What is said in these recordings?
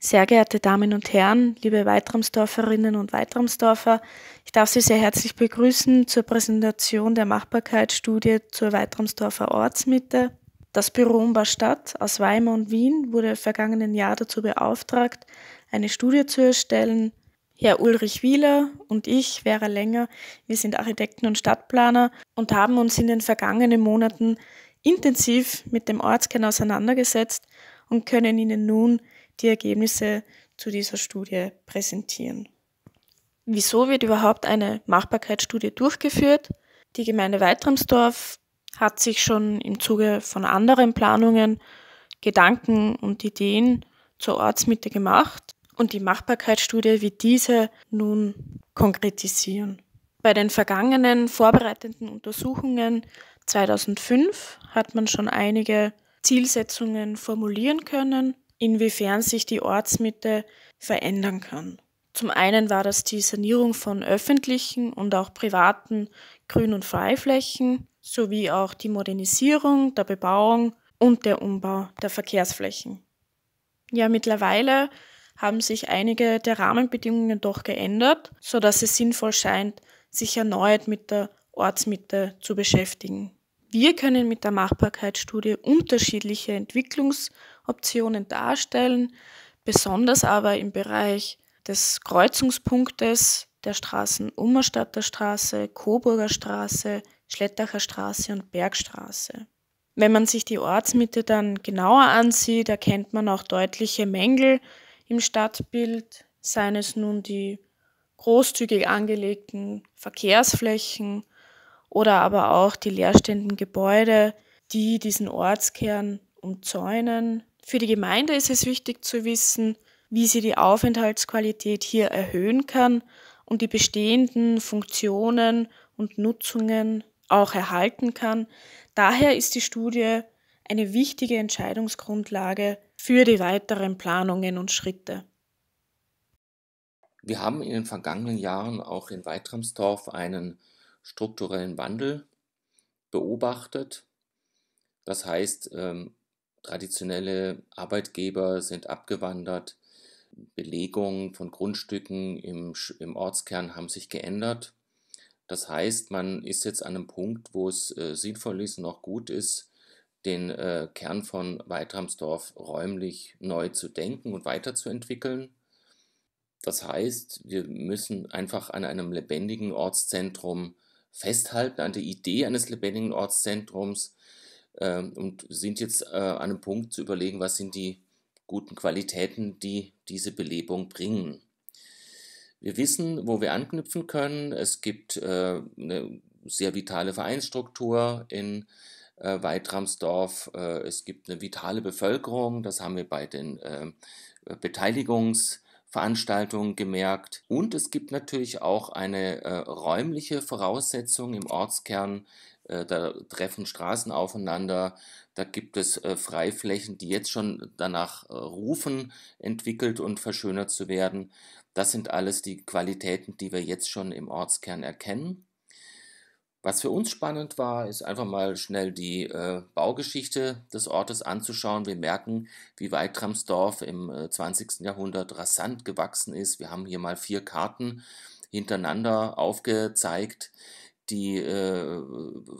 Sehr geehrte Damen und Herren, liebe Weitramsdorferinnen und Weitramsdorfer, ich darf Sie sehr herzlich begrüßen zur Präsentation der Machbarkeitsstudie zur Weitramsdorfer Ortsmitte. Das Büro Umbarstadt aus Weimar und Wien wurde im vergangenen Jahr dazu beauftragt, eine Studie zu erstellen. Herr Ulrich Wieler und ich, Vera Länger, wir sind Architekten und Stadtplaner und haben uns in den vergangenen Monaten intensiv mit dem Ortskern auseinandergesetzt und können Ihnen nun die Ergebnisse zu dieser Studie präsentieren. Wieso wird überhaupt eine Machbarkeitsstudie durchgeführt? Die Gemeinde Weitramsdorf hat sich schon im Zuge von anderen Planungen Gedanken und Ideen zur Ortsmitte gemacht und die Machbarkeitsstudie wie diese nun konkretisieren. Bei den vergangenen vorbereitenden Untersuchungen 2005 hat man schon einige Zielsetzungen formulieren können inwiefern sich die Ortsmitte verändern kann. Zum einen war das die Sanierung von öffentlichen und auch privaten Grün- und Freiflächen sowie auch die Modernisierung der Bebauung und der Umbau der Verkehrsflächen. Ja, mittlerweile haben sich einige der Rahmenbedingungen doch geändert, so dass es sinnvoll scheint, sich erneut mit der Ortsmitte zu beschäftigen. Wir können mit der Machbarkeitsstudie unterschiedliche Entwicklungs- Optionen darstellen, besonders aber im Bereich des Kreuzungspunktes der Straßen Ummerstadter Straße, Coburger Straße, Schlettacher Straße und Bergstraße. Wenn man sich die Ortsmitte dann genauer ansieht, erkennt man auch deutliche Mängel im Stadtbild, seien es nun die großzügig angelegten Verkehrsflächen oder aber auch die leerstehenden Gebäude, die diesen Ortskern umzäunen für die Gemeinde ist es wichtig zu wissen, wie sie die Aufenthaltsqualität hier erhöhen kann und die bestehenden Funktionen und Nutzungen auch erhalten kann. Daher ist die Studie eine wichtige Entscheidungsgrundlage für die weiteren Planungen und Schritte. Wir haben in den vergangenen Jahren auch in Weitramsdorf einen strukturellen Wandel beobachtet. Das heißt, ähm, Traditionelle Arbeitgeber sind abgewandert. Belegungen von Grundstücken im, im Ortskern haben sich geändert. Das heißt, man ist jetzt an einem Punkt, wo es äh, sinnvoll ist und auch gut ist, den äh, Kern von Weitramsdorf räumlich neu zu denken und weiterzuentwickeln. Das heißt, wir müssen einfach an einem lebendigen Ortszentrum festhalten, an der Idee eines lebendigen Ortszentrums ähm, und sind jetzt äh, an einem Punkt zu überlegen, was sind die guten Qualitäten, die diese Belebung bringen. Wir wissen, wo wir anknüpfen können. Es gibt äh, eine sehr vitale Vereinsstruktur in äh, Weitramsdorf. Äh, es gibt eine vitale Bevölkerung. Das haben wir bei den äh, Beteiligungsveranstaltungen gemerkt. Und es gibt natürlich auch eine äh, räumliche Voraussetzung im Ortskern, äh, da treffen Straßen aufeinander, da gibt es äh, Freiflächen, die jetzt schon danach äh, rufen, entwickelt und verschönert zu werden. Das sind alles die Qualitäten, die wir jetzt schon im Ortskern erkennen. Was für uns spannend war, ist einfach mal schnell die äh, Baugeschichte des Ortes anzuschauen. Wir merken, wie weit Tramsdorf im äh, 20. Jahrhundert rasant gewachsen ist. Wir haben hier mal vier Karten hintereinander aufgezeigt, die äh,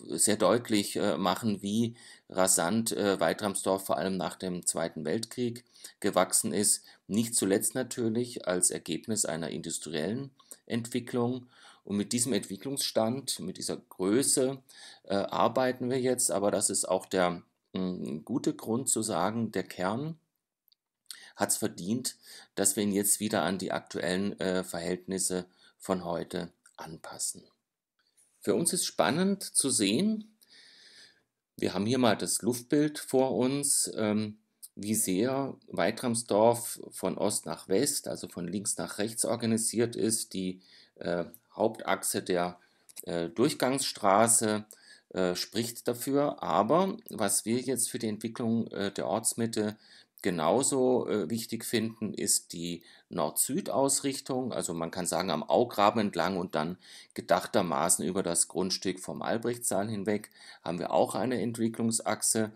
sehr deutlich äh, machen, wie rasant äh, Weitramsdorf vor allem nach dem Zweiten Weltkrieg gewachsen ist. Nicht zuletzt natürlich als Ergebnis einer industriellen Entwicklung. Und mit diesem Entwicklungsstand, mit dieser Größe äh, arbeiten wir jetzt. Aber das ist auch der mh, hm, gute Grund zu sagen, der Kern hat es verdient, dass wir ihn jetzt wieder an die aktuellen äh, Verhältnisse von heute anpassen. Für uns ist spannend zu sehen, wir haben hier mal das Luftbild vor uns, ähm, wie sehr Weitramsdorf von Ost nach West, also von links nach rechts organisiert ist. Die äh, Hauptachse der äh, Durchgangsstraße äh, spricht dafür. Aber was wir jetzt für die Entwicklung der Ortsmitte Genauso äh, wichtig finden ist die Nord-Süd-Ausrichtung, also man kann sagen am Augraben entlang und dann gedachtermaßen über das Grundstück vom Albrechtssaal hinweg haben wir auch eine Entwicklungsachse,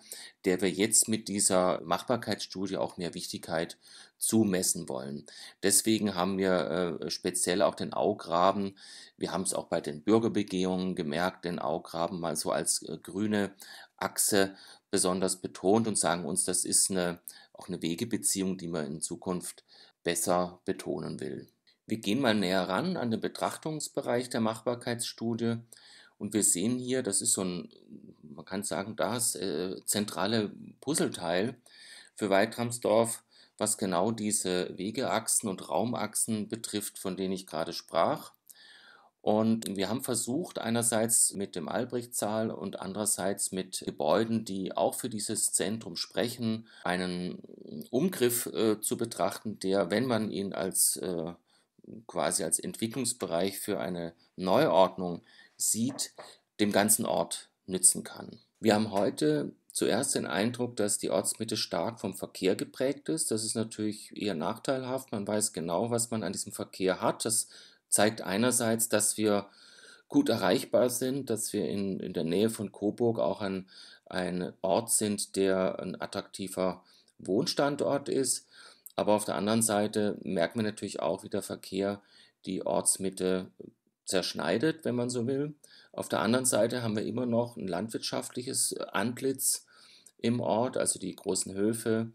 der wir jetzt mit dieser Machbarkeitsstudie auch mehr Wichtigkeit zumessen wollen. Deswegen haben wir äh, speziell auch den Augraben, wir haben es auch bei den Bürgerbegehungen gemerkt, den Augraben mal so als äh, grüne Achse besonders betont und sagen uns, das ist eine auch eine Wegebeziehung, die man in Zukunft besser betonen will. Wir gehen mal näher ran an den Betrachtungsbereich der Machbarkeitsstudie und wir sehen hier, das ist so ein, man kann sagen, das äh, zentrale Puzzleteil für Weitramsdorf, was genau diese Wegeachsen und Raumachsen betrifft, von denen ich gerade sprach. Und wir haben versucht, einerseits mit dem Albrechtsaal und andererseits mit Gebäuden, die auch für dieses Zentrum sprechen, einen Umgriff äh, zu betrachten, der, wenn man ihn als äh, quasi als Entwicklungsbereich für eine Neuordnung sieht, dem ganzen Ort nützen kann. Wir haben heute zuerst den Eindruck, dass die Ortsmitte stark vom Verkehr geprägt ist. Das ist natürlich eher nachteilhaft. Man weiß genau, was man an diesem Verkehr hat. Das zeigt einerseits, dass wir gut erreichbar sind, dass wir in, in der Nähe von Coburg auch ein, ein Ort sind, der ein attraktiver Wohnstandort ist. Aber auf der anderen Seite merkt man natürlich auch, wie der Verkehr die Ortsmitte zerschneidet, wenn man so will. Auf der anderen Seite haben wir immer noch ein landwirtschaftliches äh, Antlitz im Ort, also die großen Höfe,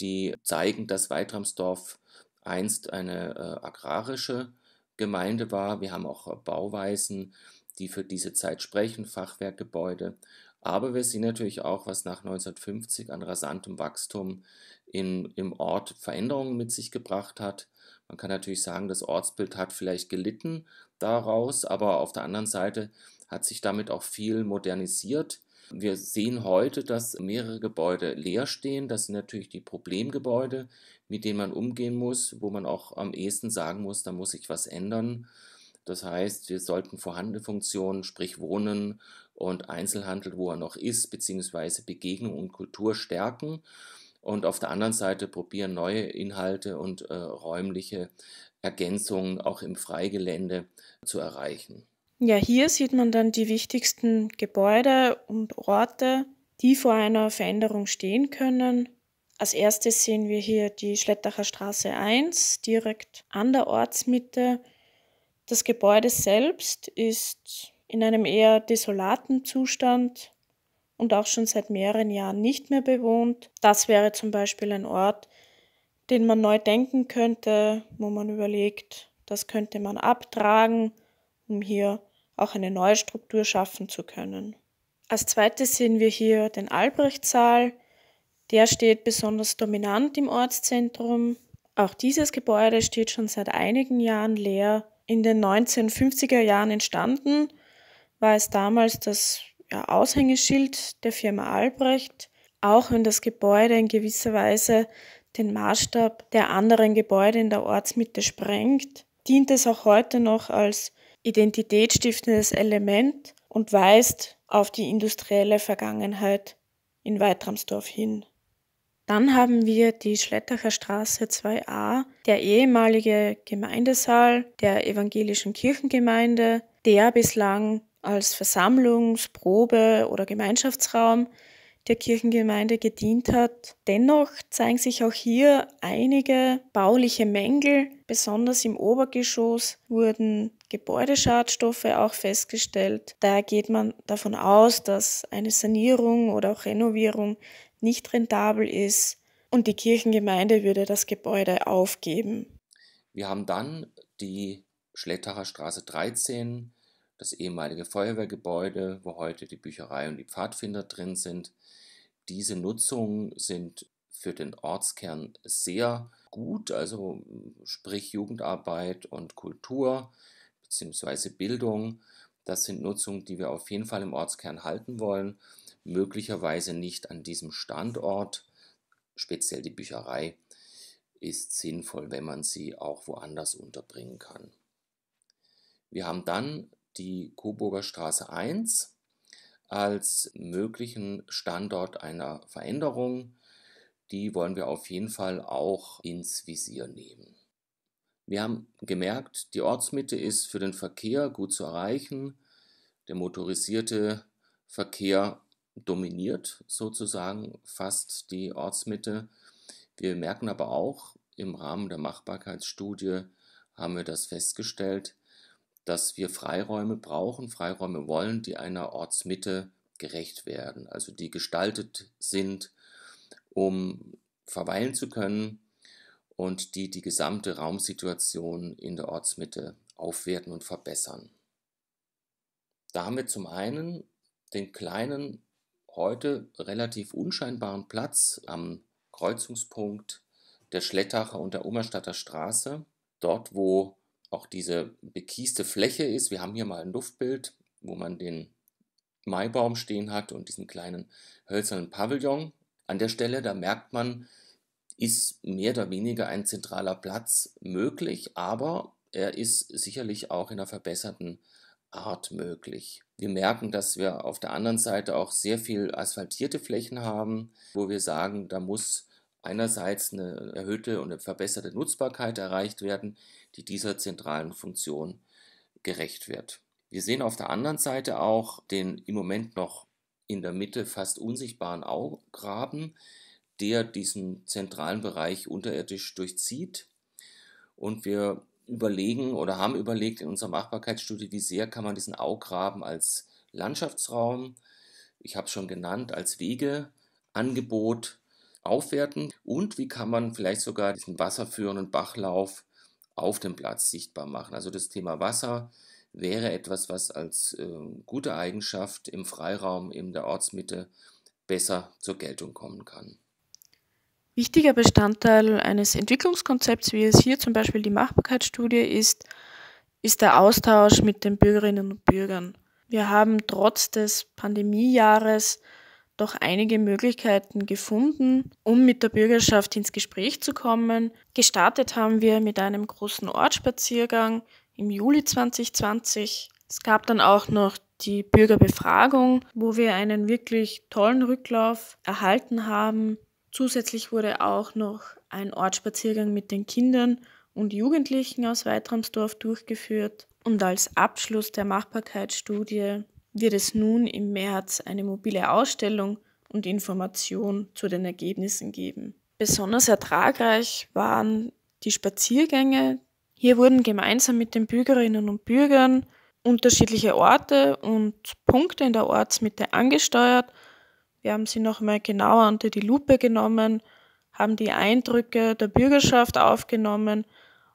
die zeigen, dass Weitramsdorf einst eine äh, agrarische Gemeinde war. Wir haben auch äh, Bauweisen, die für diese Zeit sprechen, Fachwerkgebäude. Aber wir sehen natürlich auch, was nach 1950 an rasantem Wachstum in, im Ort Veränderungen mit sich gebracht hat. Man kann natürlich sagen, das Ortsbild hat vielleicht gelitten daraus, aber auf der anderen Seite hat sich damit auch viel modernisiert. Wir sehen heute, dass mehrere Gebäude leer stehen. Das sind natürlich die Problemgebäude, mit denen man umgehen muss, wo man auch am ehesten sagen muss, da muss sich was ändern. Das heißt, wir sollten vorhandene Funktionen, sprich Wohnen und Einzelhandel, wo er noch ist, beziehungsweise Begegnung und Kultur stärken und auf der anderen Seite probieren neue Inhalte und äh, räumliche Ergänzungen auch im Freigelände zu erreichen. Ja, hier sieht man dann die wichtigsten Gebäude und Orte, die vor einer Veränderung stehen können als erstes sehen wir hier die Schlettacher Straße 1 direkt an der Ortsmitte. Das Gebäude selbst ist in einem eher desolaten Zustand und auch schon seit mehreren Jahren nicht mehr bewohnt. Das wäre zum Beispiel ein Ort, den man neu denken könnte, wo man überlegt, das könnte man abtragen, um hier auch eine neue Struktur schaffen zu können. Als zweites sehen wir hier den Albrechtsaal. Der steht besonders dominant im Ortszentrum. Auch dieses Gebäude steht schon seit einigen Jahren leer. In den 1950er Jahren entstanden, war es damals das ja, Aushängeschild der Firma Albrecht, auch wenn das Gebäude in gewisser Weise den Maßstab der anderen Gebäude in der Ortsmitte sprengt, dient es auch heute noch als identitätsstiftendes Element und weist auf die industrielle Vergangenheit in Weitramsdorf hin. Dann haben wir die Schlettacher Straße 2a, der ehemalige Gemeindesaal der evangelischen Kirchengemeinde, der bislang als Versammlungs-, Probe- oder Gemeinschaftsraum der Kirchengemeinde gedient hat. Dennoch zeigen sich auch hier einige bauliche Mängel. Besonders im Obergeschoss wurden Gebäudeschadstoffe auch festgestellt. Daher geht man davon aus, dass eine Sanierung oder auch Renovierung nicht rentabel ist und die Kirchengemeinde würde das Gebäude aufgeben. Wir haben dann die Schlettacher Straße 13, das ehemalige Feuerwehrgebäude, wo heute die Bücherei und die Pfadfinder drin sind. Diese Nutzungen sind für den Ortskern sehr gut, also sprich Jugendarbeit und Kultur bzw. Bildung. Das sind Nutzungen, die wir auf jeden Fall im Ortskern halten wollen möglicherweise nicht an diesem Standort, speziell die Bücherei, ist sinnvoll, wenn man sie auch woanders unterbringen kann. Wir haben dann die Coburger Straße 1 als möglichen Standort einer Veränderung. Die wollen wir auf jeden Fall auch ins Visier nehmen. Wir haben gemerkt, die Ortsmitte ist für den Verkehr gut zu erreichen. Der motorisierte Verkehr dominiert sozusagen fast die Ortsmitte. Wir merken aber auch, im Rahmen der Machbarkeitsstudie haben wir das festgestellt, dass wir Freiräume brauchen, Freiräume wollen, die einer Ortsmitte gerecht werden, also die gestaltet sind, um verweilen zu können und die die gesamte Raumsituation in der Ortsmitte aufwerten und verbessern. Da haben wir zum einen den kleinen heute relativ unscheinbaren Platz am Kreuzungspunkt der Schlettacher und der Ummerstadter Straße, dort wo auch diese bekieste Fläche ist. Wir haben hier mal ein Luftbild, wo man den Maibaum stehen hat und diesen kleinen hölzernen Pavillon. An der Stelle, da merkt man, ist mehr oder weniger ein zentraler Platz möglich, aber er ist sicherlich auch in einer verbesserten Art möglich. Wir merken, dass wir auf der anderen Seite auch sehr viel asphaltierte Flächen haben, wo wir sagen, da muss einerseits eine erhöhte und eine verbesserte Nutzbarkeit erreicht werden, die dieser zentralen Funktion gerecht wird. Wir sehen auf der anderen Seite auch den im Moment noch in der Mitte fast unsichtbaren Augraben, der diesen zentralen Bereich unterirdisch durchzieht. Und wir überlegen oder haben überlegt in unserer Machbarkeitsstudie, wie sehr kann man diesen Augraben als Landschaftsraum, ich habe es schon genannt, als Wegeangebot aufwerten und wie kann man vielleicht sogar diesen wasserführenden Bachlauf auf dem Platz sichtbar machen. Also das Thema Wasser wäre etwas, was als äh, gute Eigenschaft im Freiraum in der Ortsmitte besser zur Geltung kommen kann. Wichtiger Bestandteil eines Entwicklungskonzepts, wie es hier zum Beispiel die Machbarkeitsstudie ist, ist der Austausch mit den Bürgerinnen und Bürgern. Wir haben trotz des Pandemiejahres doch einige Möglichkeiten gefunden, um mit der Bürgerschaft ins Gespräch zu kommen. Gestartet haben wir mit einem großen Ortsspaziergang im Juli 2020. Es gab dann auch noch die Bürgerbefragung, wo wir einen wirklich tollen Rücklauf erhalten haben. Zusätzlich wurde auch noch ein Ortsspaziergang mit den Kindern und Jugendlichen aus Weitramsdorf durchgeführt. Und als Abschluss der Machbarkeitsstudie wird es nun im März eine mobile Ausstellung und Information zu den Ergebnissen geben. Besonders ertragreich waren die Spaziergänge. Hier wurden gemeinsam mit den Bürgerinnen und Bürgern unterschiedliche Orte und Punkte in der Ortsmitte angesteuert wir haben sie nochmal genauer unter die Lupe genommen, haben die Eindrücke der Bürgerschaft aufgenommen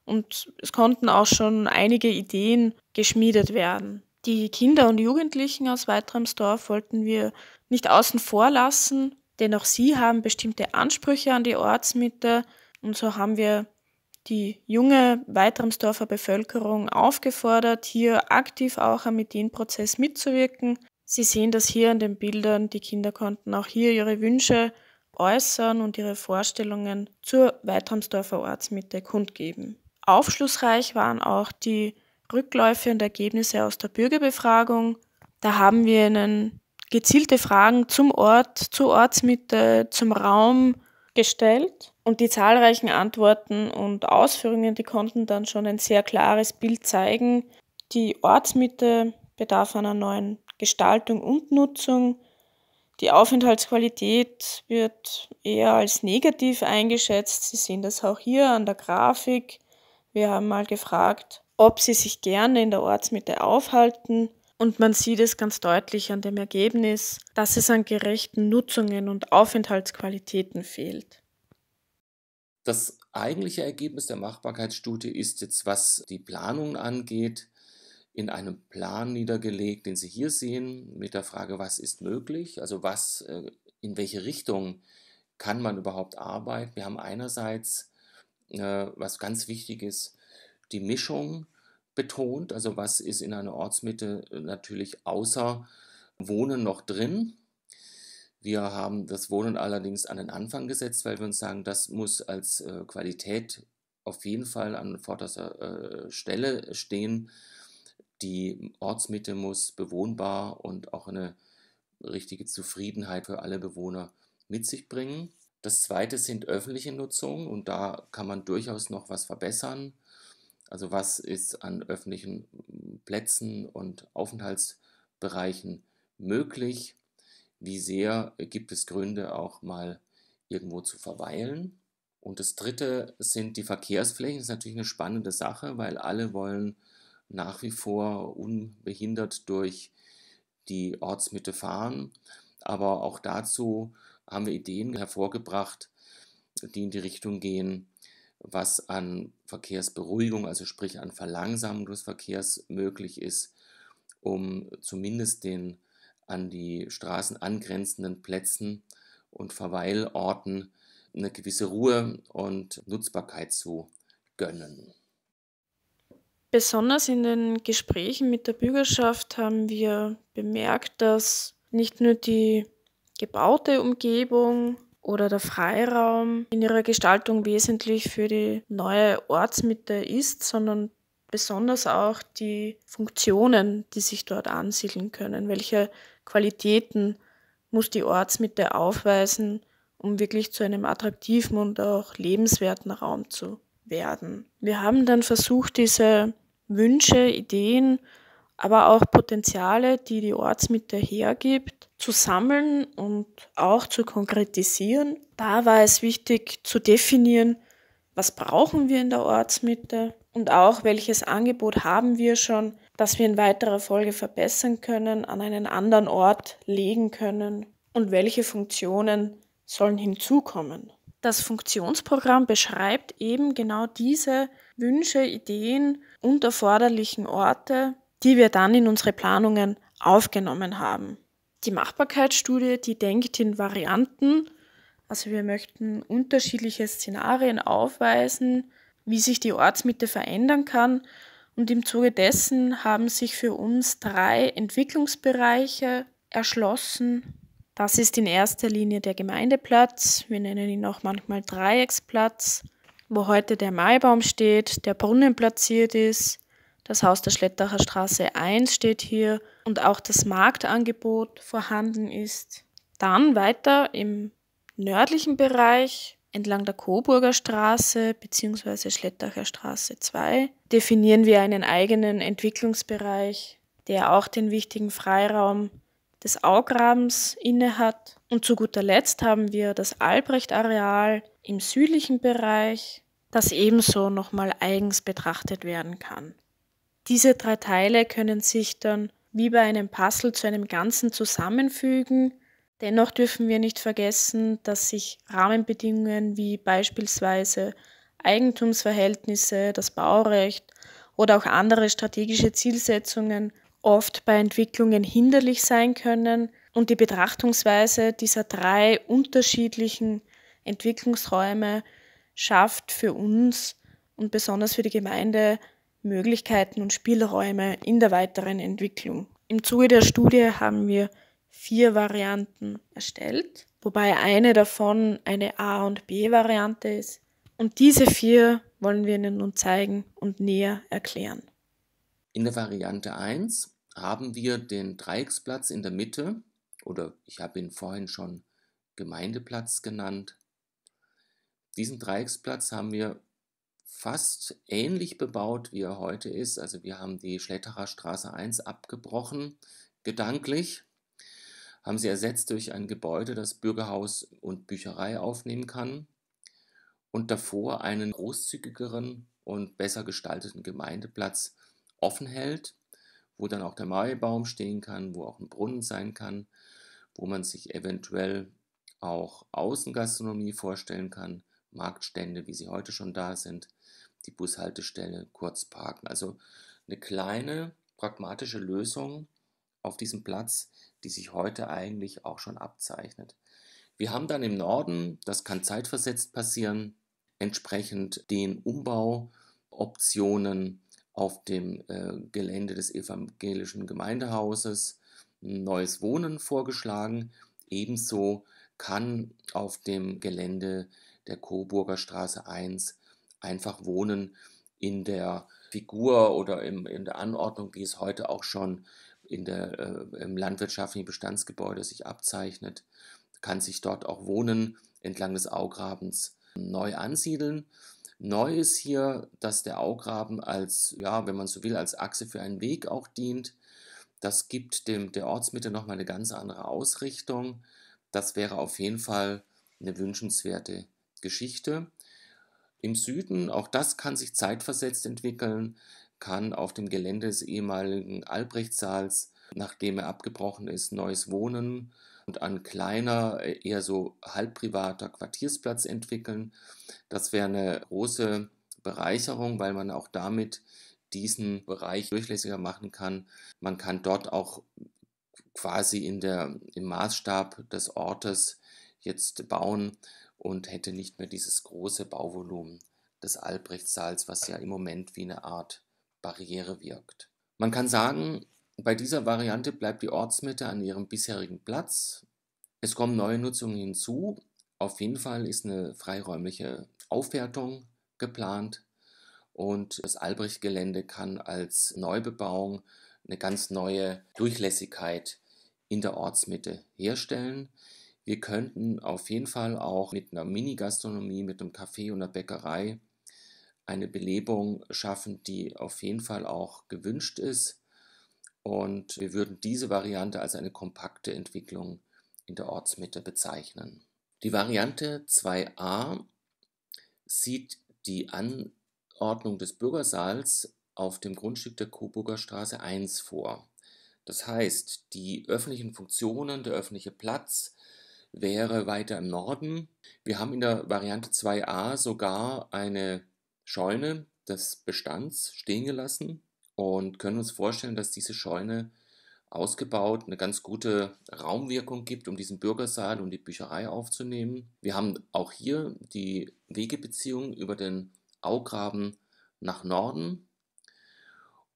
und es konnten auch schon einige Ideen geschmiedet werden. Die Kinder und Jugendlichen aus Weitramsdorf wollten wir nicht außen vor lassen, denn auch sie haben bestimmte Ansprüche an die Ortsmitte und so haben wir die junge Weitramsdorfer Bevölkerung aufgefordert, hier aktiv auch am Ideenprozess mitzuwirken Sie sehen das hier an den Bildern. Die Kinder konnten auch hier ihre Wünsche äußern und ihre Vorstellungen zur Weitramsdorfer Ortsmitte kundgeben. Aufschlussreich waren auch die Rückläufe und Ergebnisse aus der Bürgerbefragung. Da haben wir Ihnen gezielte Fragen zum Ort, zur Ortsmitte, zum Raum gestellt. Und die zahlreichen Antworten und Ausführungen, die konnten dann schon ein sehr klares Bild zeigen. Die Ortsmitte bedarf einer neuen Gestaltung und Nutzung. Die Aufenthaltsqualität wird eher als negativ eingeschätzt. Sie sehen das auch hier an der Grafik. Wir haben mal gefragt, ob sie sich gerne in der Ortsmitte aufhalten. Und man sieht es ganz deutlich an dem Ergebnis, dass es an gerechten Nutzungen und Aufenthaltsqualitäten fehlt. Das eigentliche Ergebnis der Machbarkeitsstudie ist jetzt, was die Planung angeht, in einem Plan niedergelegt, den Sie hier sehen, mit der Frage, was ist möglich, also was, äh, in welche Richtung kann man überhaupt arbeiten. Wir haben einerseits, äh, was ganz wichtig ist, die Mischung betont, also was ist in einer Ortsmitte natürlich außer Wohnen noch drin. Wir haben das Wohnen allerdings an den Anfang gesetzt, weil wir uns sagen, das muss als äh, Qualität auf jeden Fall an vorderster Stelle stehen die Ortsmitte muss bewohnbar und auch eine richtige Zufriedenheit für alle Bewohner mit sich bringen. Das zweite sind öffentliche Nutzungen und da kann man durchaus noch was verbessern. Also was ist an öffentlichen Plätzen und Aufenthaltsbereichen möglich? Wie sehr gibt es Gründe auch mal irgendwo zu verweilen? Und das dritte sind die Verkehrsflächen. Das ist natürlich eine spannende Sache, weil alle wollen nach wie vor unbehindert durch die Ortsmitte fahren. Aber auch dazu haben wir Ideen hervorgebracht, die in die Richtung gehen, was an Verkehrsberuhigung, also sprich an Verlangsamung des Verkehrs möglich ist, um zumindest den an die Straßen angrenzenden Plätzen und Verweilorten eine gewisse Ruhe und Nutzbarkeit zu gönnen. Besonders in den Gesprächen mit der Bürgerschaft haben wir bemerkt, dass nicht nur die gebaute Umgebung oder der Freiraum in ihrer Gestaltung wesentlich für die neue Ortsmitte ist, sondern besonders auch die Funktionen, die sich dort ansiedeln können. Welche Qualitäten muss die Ortsmitte aufweisen, um wirklich zu einem attraktiven und auch lebenswerten Raum zu werden? Wir haben dann versucht, diese Wünsche, Ideen, aber auch Potenziale, die die Ortsmitte hergibt, zu sammeln und auch zu konkretisieren. Da war es wichtig zu definieren, was brauchen wir in der Ortsmitte und auch welches Angebot haben wir schon, das wir in weiterer Folge verbessern können, an einen anderen Ort legen können und welche Funktionen sollen hinzukommen. Das Funktionsprogramm beschreibt eben genau diese Wünsche, Ideen und erforderlichen Orte, die wir dann in unsere Planungen aufgenommen haben. Die Machbarkeitsstudie, die denkt in Varianten, also wir möchten unterschiedliche Szenarien aufweisen, wie sich die Ortsmitte verändern kann. Und im Zuge dessen haben sich für uns drei Entwicklungsbereiche erschlossen, das ist in erster Linie der Gemeindeplatz, wir nennen ihn auch manchmal Dreiecksplatz, wo heute der Maibaum steht, der Brunnen platziert ist, das Haus der Schlettacher Straße 1 steht hier und auch das Marktangebot vorhanden ist. Dann weiter im nördlichen Bereich entlang der Coburger Straße bzw. Schlettacher Straße 2 definieren wir einen eigenen Entwicklungsbereich, der auch den wichtigen Freiraum des Augrabens innehat. Und zu guter Letzt haben wir das Albrecht-Areal im südlichen Bereich, das ebenso nochmal eigens betrachtet werden kann. Diese drei Teile können sich dann wie bei einem Puzzle zu einem Ganzen zusammenfügen. Dennoch dürfen wir nicht vergessen, dass sich Rahmenbedingungen wie beispielsweise Eigentumsverhältnisse, das Baurecht oder auch andere strategische Zielsetzungen oft bei Entwicklungen hinderlich sein können und die Betrachtungsweise dieser drei unterschiedlichen Entwicklungsräume schafft für uns und besonders für die Gemeinde Möglichkeiten und Spielräume in der weiteren Entwicklung. Im Zuge der Studie haben wir vier Varianten erstellt, wobei eine davon eine A- und B-Variante ist. Und diese vier wollen wir Ihnen nun zeigen und näher erklären. In der Variante 1 haben wir den Dreiecksplatz in der Mitte, oder ich habe ihn vorhin schon Gemeindeplatz genannt. Diesen Dreiecksplatz haben wir fast ähnlich bebaut, wie er heute ist. Also wir haben die Schletterer Straße 1 abgebrochen, gedanklich, haben sie ersetzt durch ein Gebäude, das Bürgerhaus und Bücherei aufnehmen kann und davor einen großzügigeren und besser gestalteten Gemeindeplatz offen hält wo dann auch der Maibaum stehen kann, wo auch ein Brunnen sein kann, wo man sich eventuell auch Außengastronomie vorstellen kann, Marktstände, wie sie heute schon da sind, die Bushaltestelle kurz parken. Also eine kleine pragmatische Lösung auf diesem Platz, die sich heute eigentlich auch schon abzeichnet. Wir haben dann im Norden, das kann zeitversetzt passieren, entsprechend den Umbauoptionen auf dem äh, Gelände des evangelischen Gemeindehauses ein neues Wohnen vorgeschlagen. Ebenso kann auf dem Gelände der Coburger Straße 1 einfach Wohnen in der Figur oder im, in der Anordnung, wie es heute auch schon in der, äh, im landwirtschaftlichen Bestandsgebäude sich abzeichnet, kann sich dort auch Wohnen entlang des Augrabens neu ansiedeln. Neu ist hier, dass der Augraben als, ja, wenn man so will, als Achse für einen Weg auch dient. Das gibt dem, der Ortsmitte nochmal eine ganz andere Ausrichtung. Das wäre auf jeden Fall eine wünschenswerte Geschichte. Im Süden, auch das kann sich zeitversetzt entwickeln, kann auf dem Gelände des ehemaligen Albrechtssaals, nachdem er abgebrochen ist, neues Wohnen und ein kleiner, äh, eher so halbprivater Quartiersplatz entwickeln. Das wäre eine große Bereicherung, weil man auch damit diesen Bereich durchlässiger machen kann. Man kann dort auch quasi in der, im Maßstab des Ortes jetzt bauen und hätte nicht mehr dieses große Bauvolumen des Albrechtssaals, was ja im Moment wie eine Art Barriere wirkt. Man kann sagen, bei dieser Variante bleibt die Ortsmitte an ihrem bisherigen Platz. Es kommen neue Nutzungen hinzu. Auf jeden Fall ist eine freiräumliche Aufwertung geplant und das Albrecht-Gelände kann als Neubebauung eine ganz neue Durchlässigkeit in der Ortsmitte herstellen. Wir könnten auf jeden Fall auch mit einer Mini-Gastronomie, mit einem Café und einer Bäckerei eine Belebung schaffen, die auf jeden Fall auch gewünscht ist. Und wir würden diese Variante als eine kompakte Entwicklung in der Ortsmitte bezeichnen. Die Variante 2a sieht die Anordnung des Bürgersaals auf dem Grundstück der Coburger Straße 1 vor. Das heißt, die öffentlichen Funktionen, der öffentliche Platz wäre weiter im Norden. Wir haben in der Variante 2a sogar eine Scheune des Bestands stehen gelassen und können uns vorstellen, dass diese Scheune ausgebaut eine ganz gute Raumwirkung gibt, um diesen Bürgersaal und die Bücherei aufzunehmen. Wir haben auch hier die Wegebeziehung über den Augraben nach Norden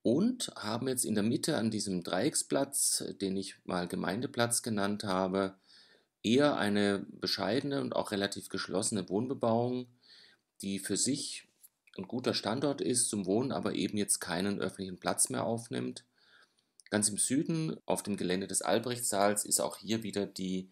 und haben jetzt in der Mitte an diesem Dreiecksplatz, den ich mal Gemeindeplatz genannt habe, eher eine bescheidene und auch relativ geschlossene Wohnbebauung, die für sich ein guter Standort ist zum Wohnen, aber eben jetzt keinen öffentlichen Platz mehr aufnimmt. Ganz im Süden, auf dem Gelände des Albrechtssaals, ist auch hier wieder die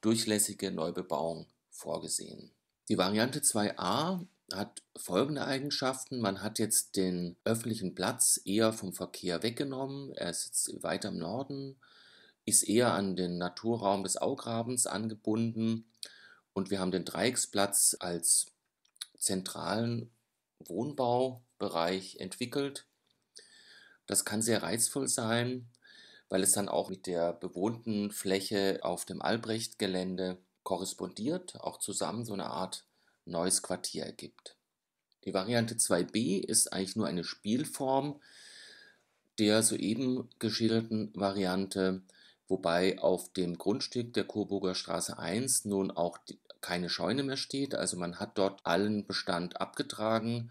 durchlässige Neubebauung vorgesehen. Die Variante 2a hat folgende Eigenschaften. Man hat jetzt den öffentlichen Platz eher vom Verkehr weggenommen. Er ist jetzt weiter im Norden, ist eher an den Naturraum des Augrabens angebunden. Und wir haben den Dreiecksplatz als zentralen Wohnbaubereich entwickelt. Das kann sehr reizvoll sein, weil es dann auch mit der bewohnten Fläche auf dem Albrecht-Gelände korrespondiert, auch zusammen so eine Art neues Quartier ergibt. Die Variante 2b ist eigentlich nur eine Spielform der soeben geschilderten Variante, wobei auf dem Grundstück der Coburger Straße 1 nun auch die keine Scheune mehr steht. Also man hat dort allen Bestand abgetragen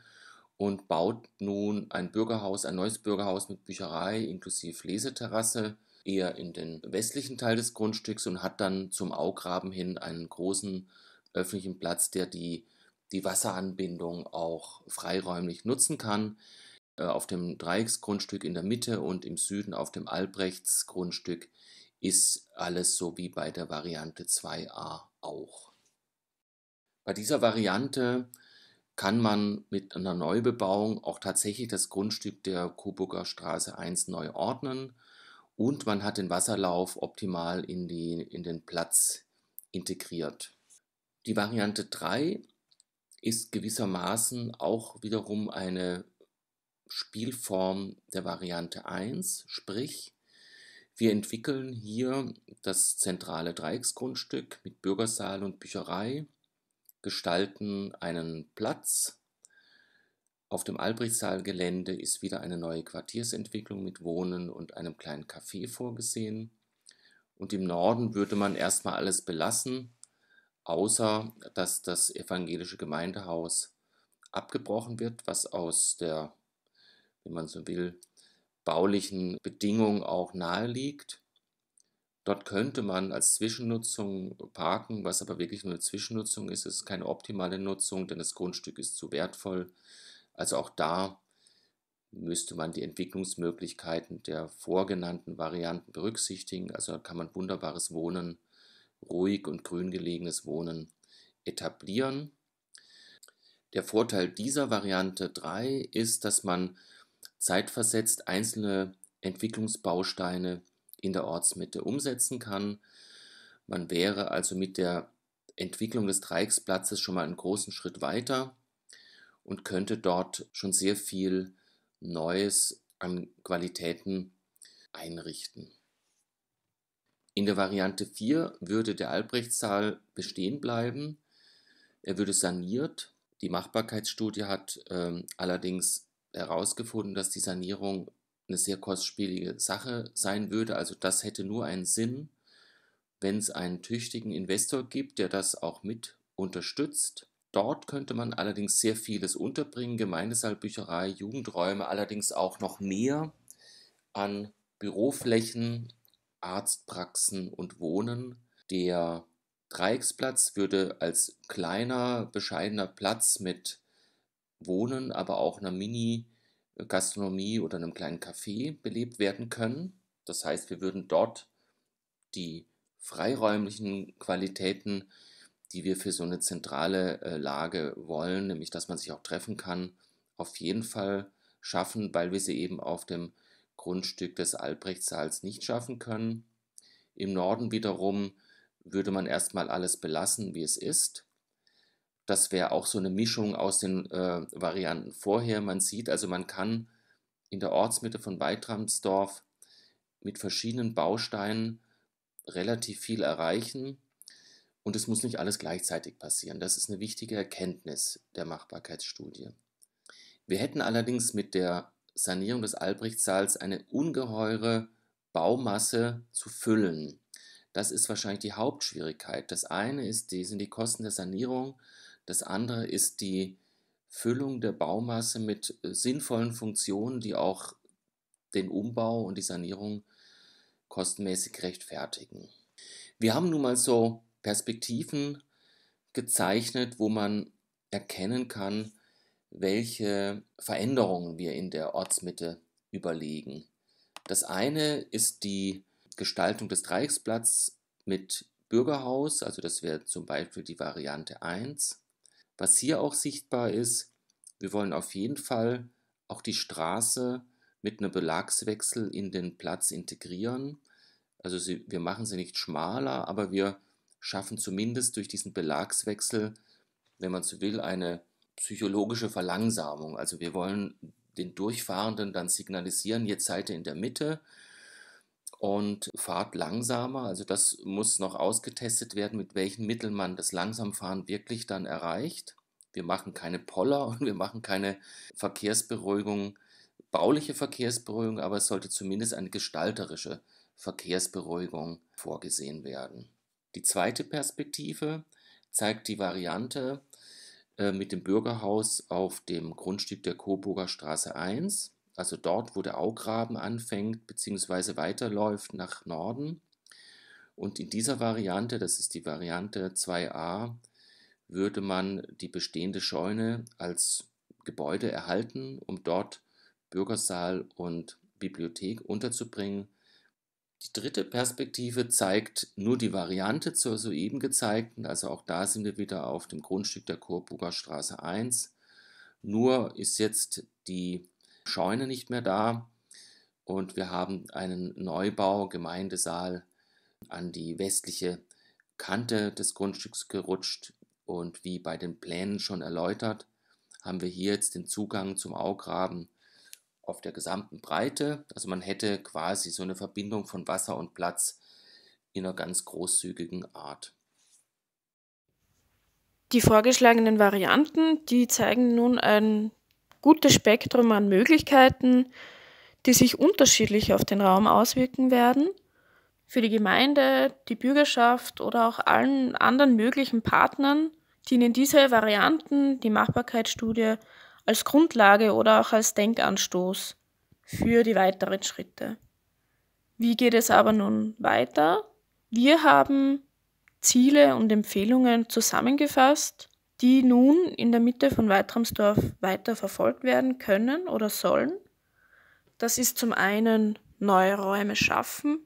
und baut nun ein Bürgerhaus, ein neues Bürgerhaus mit Bücherei inklusive Leseterrasse eher in den westlichen Teil des Grundstücks und hat dann zum Augraben hin einen großen öffentlichen Platz, der die, die Wasseranbindung auch freiräumlich nutzen kann. Äh, auf dem Dreiecksgrundstück in der Mitte und im Süden auf dem Albrechtsgrundstück ist alles so wie bei der Variante 2a auch. Bei dieser Variante kann man mit einer Neubebauung auch tatsächlich das Grundstück der Coburger Straße 1 neu ordnen und man hat den Wasserlauf optimal in, die, in den Platz integriert. Die Variante 3 ist gewissermaßen auch wiederum eine Spielform der Variante 1, sprich wir entwickeln hier das zentrale Dreiecksgrundstück mit Bürgersaal und Bücherei gestalten einen Platz. Auf dem Albrechtssaal-Gelände ist wieder eine neue Quartiersentwicklung mit Wohnen und einem kleinen Café vorgesehen. Und im Norden würde man erstmal alles belassen, außer dass das evangelische Gemeindehaus abgebrochen wird, was aus der, wenn man so will, baulichen Bedingung auch naheliegt. liegt. Dort könnte man als Zwischennutzung parken, was aber wirklich nur eine Zwischennutzung ist. Es ist keine optimale Nutzung, denn das Grundstück ist zu wertvoll. Also auch da müsste man die Entwicklungsmöglichkeiten der vorgenannten Varianten berücksichtigen. Also kann man wunderbares Wohnen, ruhig und grün gelegenes Wohnen etablieren. Der Vorteil dieser Variante 3 ist, dass man zeitversetzt einzelne Entwicklungsbausteine in der Ortsmitte umsetzen kann. Man wäre also mit der Entwicklung des Dreiecksplatzes schon mal einen großen Schritt weiter und könnte dort schon sehr viel Neues an Qualitäten einrichten. In der Variante 4 würde der Albrechtssaal bestehen bleiben. Er würde saniert. Die Machbarkeitsstudie hat äh, allerdings herausgefunden, dass die Sanierung eine sehr kostspielige Sache sein würde. Also das hätte nur einen Sinn, wenn es einen tüchtigen Investor gibt, der das auch mit unterstützt. Dort könnte man allerdings sehr vieles unterbringen, Gemeindesaal, Bücherei, Jugendräume, allerdings auch noch mehr an Büroflächen, Arztpraxen und Wohnen. Der Dreiecksplatz würde als kleiner, bescheidener Platz mit Wohnen, aber auch einer Mini- Gastronomie oder einem kleinen Café belebt werden können. Das heißt, wir würden dort die freiräumlichen Qualitäten, die wir für so eine zentrale äh, Lage wollen, nämlich dass man sich auch treffen kann, auf jeden Fall schaffen, weil wir sie eben auf dem Grundstück des Albrechtssaals nicht schaffen können. Im Norden wiederum würde man erstmal alles belassen, wie es ist. Das wäre auch so eine Mischung aus den äh, Varianten vorher. Man sieht also, man kann in der Ortsmitte von Weitramsdorf mit verschiedenen Bausteinen relativ viel erreichen. Und es muss nicht alles gleichzeitig passieren. Das ist eine wichtige Erkenntnis der Machbarkeitsstudie. Wir hätten allerdings mit der Sanierung des Albrechtssaals eine ungeheure Baumasse zu füllen. Das ist wahrscheinlich die Hauptschwierigkeit. Das eine ist die, sind die Kosten der Sanierung das andere ist die Füllung der Baumasse mit äh, sinnvollen Funktionen, die auch den Umbau und die Sanierung kostenmäßig rechtfertigen. Wir haben nun mal so Perspektiven gezeichnet, wo man erkennen kann, welche Veränderungen wir in der Ortsmitte überlegen. Das eine ist die Gestaltung des Dreiecksplatzes mit Bürgerhaus, also das wäre zum Beispiel die Variante 1. Was hier auch sichtbar ist, wir wollen auf jeden Fall auch die Straße mit einem Belagswechsel in den Platz integrieren. Also sie, wir machen sie nicht schmaler, aber wir schaffen zumindest durch diesen Belagswechsel, wenn man so will, eine psychologische Verlangsamung. Also wir wollen den Durchfahrenden dann signalisieren, jetzt seid ihr in der Mitte, und fahrt langsamer. Also das muss noch ausgetestet werden, mit welchen Mitteln man das Langsamfahren wirklich dann erreicht. Wir machen keine Poller und wir machen keine Verkehrsberuhigung, bauliche Verkehrsberuhigung, aber es sollte zumindest eine gestalterische Verkehrsberuhigung vorgesehen werden. Die zweite Perspektive zeigt die Variante äh, mit dem Bürgerhaus auf dem Grundstück der Coburger Straße 1 also dort, wo der Augraben anfängt bzw. weiterläuft nach Norden. Und in dieser Variante, das ist die Variante 2a, würde man die bestehende Scheune als Gebäude erhalten, um dort Bürgersaal und Bibliothek unterzubringen. Die dritte Perspektive zeigt nur die Variante zur soeben gezeigten, also auch da sind wir wieder auf dem Grundstück der Coburger Straße 1. Nur ist jetzt die Scheune nicht mehr da und wir haben einen Neubau, Gemeindesaal an die westliche Kante des Grundstücks gerutscht und wie bei den Plänen schon erläutert, haben wir hier jetzt den Zugang zum Augraben auf der gesamten Breite. Also man hätte quasi so eine Verbindung von Wasser und Platz in einer ganz großzügigen Art. Die vorgeschlagenen Varianten, die zeigen nun ein gutes Spektrum an Möglichkeiten, die sich unterschiedlich auf den Raum auswirken werden. Für die Gemeinde, die Bürgerschaft oder auch allen anderen möglichen Partnern dienen diese Varianten, die Machbarkeitsstudie, als Grundlage oder auch als Denkanstoß für die weiteren Schritte. Wie geht es aber nun weiter? Wir haben Ziele und Empfehlungen zusammengefasst die nun in der Mitte von Weitramsdorf weiter verfolgt werden können oder sollen. Das ist zum einen neue Räume schaffen.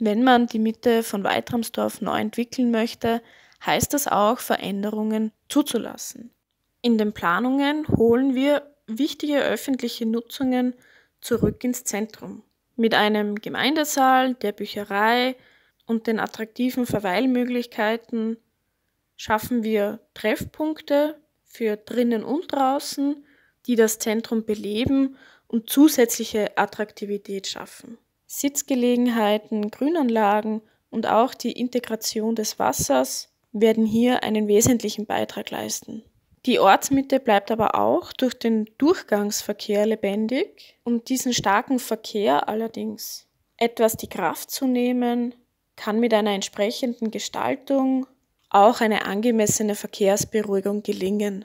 Wenn man die Mitte von Weitramsdorf neu entwickeln möchte, heißt das auch, Veränderungen zuzulassen. In den Planungen holen wir wichtige öffentliche Nutzungen zurück ins Zentrum. Mit einem Gemeindesaal, der Bücherei und den attraktiven Verweilmöglichkeiten schaffen wir Treffpunkte für drinnen und draußen, die das Zentrum beleben und zusätzliche Attraktivität schaffen. Sitzgelegenheiten, Grünanlagen und auch die Integration des Wassers werden hier einen wesentlichen Beitrag leisten. Die Ortsmitte bleibt aber auch durch den Durchgangsverkehr lebendig um diesen starken Verkehr allerdings etwas die Kraft zu nehmen, kann mit einer entsprechenden Gestaltung auch eine angemessene Verkehrsberuhigung gelingen.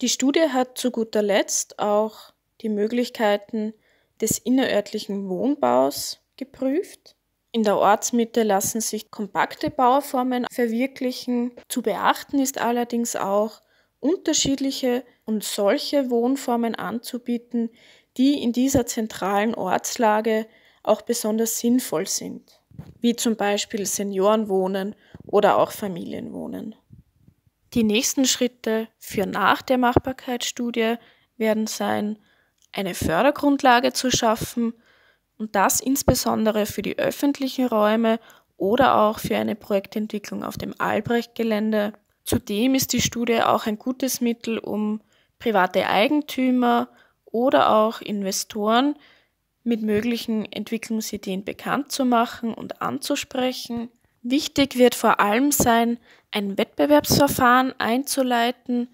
Die Studie hat zu guter Letzt auch die Möglichkeiten des innerörtlichen Wohnbaus geprüft. In der Ortsmitte lassen sich kompakte Bauformen verwirklichen. Zu beachten ist allerdings auch, unterschiedliche und solche Wohnformen anzubieten, die in dieser zentralen Ortslage auch besonders sinnvoll sind wie zum Beispiel Seniorenwohnen oder auch Familienwohnen. Die nächsten Schritte für nach der Machbarkeitsstudie werden sein, eine Fördergrundlage zu schaffen und das insbesondere für die öffentlichen Räume oder auch für eine Projektentwicklung auf dem Albrecht-Gelände. Zudem ist die Studie auch ein gutes Mittel, um private Eigentümer oder auch Investoren mit möglichen Entwicklungsideen bekannt zu machen und anzusprechen. Wichtig wird vor allem sein, ein Wettbewerbsverfahren einzuleiten,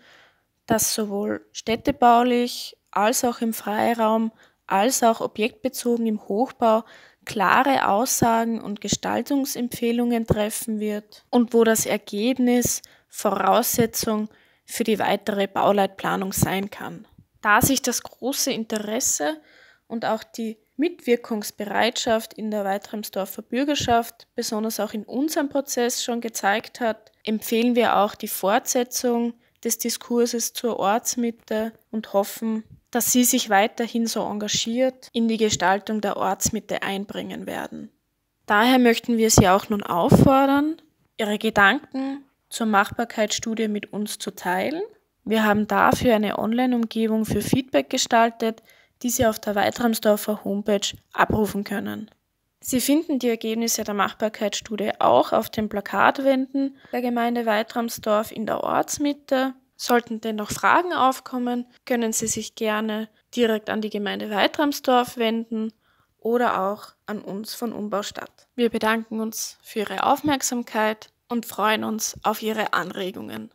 das sowohl städtebaulich als auch im Freiraum als auch objektbezogen im Hochbau klare Aussagen und Gestaltungsempfehlungen treffen wird und wo das Ergebnis Voraussetzung für die weitere Bauleitplanung sein kann. Da sich das große Interesse und auch die Mitwirkungsbereitschaft in der Weitremsdorfer Bürgerschaft, besonders auch in unserem Prozess schon gezeigt hat, empfehlen wir auch die Fortsetzung des Diskurses zur Ortsmitte und hoffen, dass sie sich weiterhin so engagiert in die Gestaltung der Ortsmitte einbringen werden. Daher möchten wir Sie auch nun auffordern, Ihre Gedanken zur Machbarkeitsstudie mit uns zu teilen. Wir haben dafür eine Online-Umgebung für Feedback gestaltet, die Sie auf der Weitramsdorfer Homepage abrufen können. Sie finden die Ergebnisse der Machbarkeitsstudie auch auf den Plakatwänden der Gemeinde Weitramsdorf in der Ortsmitte. Sollten dennoch Fragen aufkommen, können Sie sich gerne direkt an die Gemeinde Weitramsdorf wenden oder auch an uns von Umbaustadt. Wir bedanken uns für Ihre Aufmerksamkeit und freuen uns auf Ihre Anregungen.